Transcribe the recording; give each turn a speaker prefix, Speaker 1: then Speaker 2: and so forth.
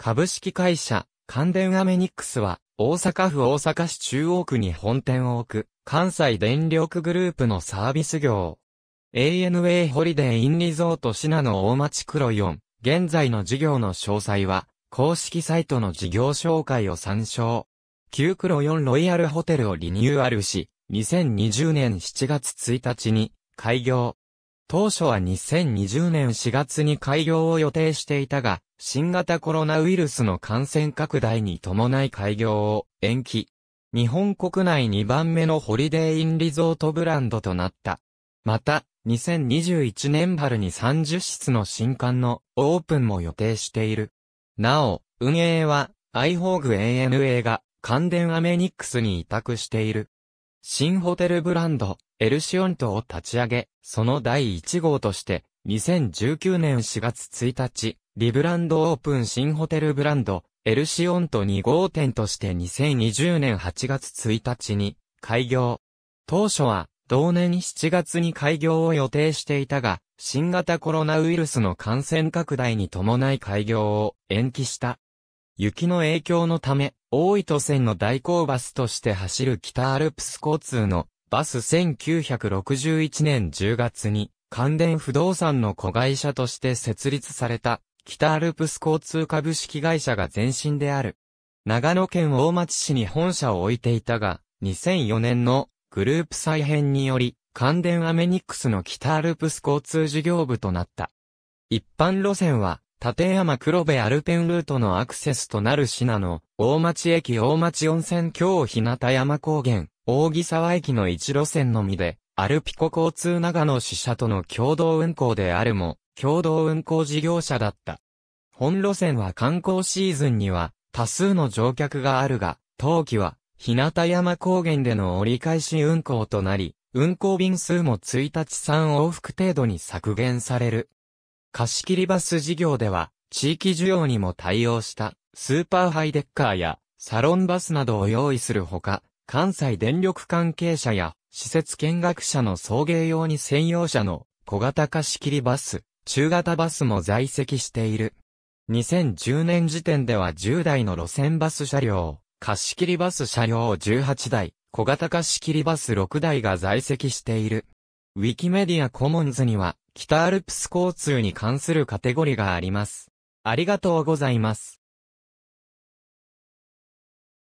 Speaker 1: 株式会社、関電アメニックスは、大阪府大阪市中央区に本店を置く、関西電力グループのサービス業。ANA ホリデーインリゾートシナの大町黒4。現在の事業の詳細は、公式サイトの事業紹介を参照。旧黒4ロイヤルホテルをリニューアルし、2020年7月1日に開業。当初は2020年4月に開業を予定していたが、新型コロナウイルスの感染拡大に伴い開業を延期。日本国内2番目のホリデーインリゾートブランドとなった。また、2021年春に30室の新館のオープンも予定している。なお、運営はアイホーグ ANA が関電アメニックスに委託している。新ホテルブランド、エルシオントを立ち上げ、その第1号として、2019年4月1日、リブランドオープン新ホテルブランド、エルシオント2号店として2020年8月1日に開業。当初は、同年7月に開業を予定していたが、新型コロナウイルスの感染拡大に伴い開業を延期した。雪の影響のため、大糸線の代行バスとして走る北アルプス交通のバス1961年10月に関電不動産の子会社として設立された北アルプス交通株式会社が前身である。長野県大町市に本社を置いていたが、2004年のグループ再編により、関電アメニックスの北アルプス交通事業部となった。一般路線は、立山黒部アルペンルートのアクセスとなる品の、大町駅大町温泉京日向山高原、扇沢駅の1路線のみで、アルピコ交通長野支社との共同運行であるも、共同運行事業者だった。本路線は観光シーズンには、多数の乗客があるが、冬季は、日向山高原での折り返し運行となり、運行便数も1日3往復程度に削減される。貸切バス事業では、地域需要にも対応した、スーパーハイデッカーや、サロンバスなどを用意するほか、関西電力関係者や施設見学者の送迎用に専用車の小型貸し切りバス、中型バスも在籍している。2010年時点では10台の路線バス車両、貸し切りバス車両18台、小型貸し切りバス6台が在籍している。ウィキメディアコモンズには、北アルプス交通に関するカテゴリがあります。ありがとうございます。